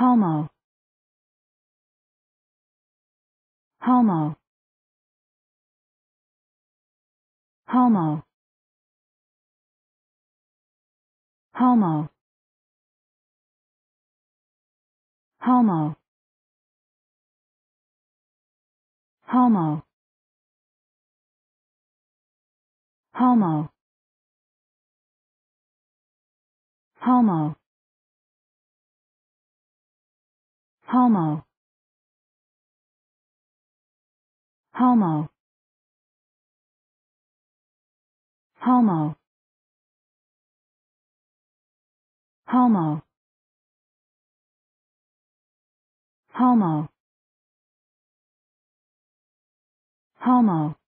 Homo. Homo. Homo. Homo. Homo. Homo. Homo. Homo. Homo. Homo. Homo. Homo. Homo. Homo.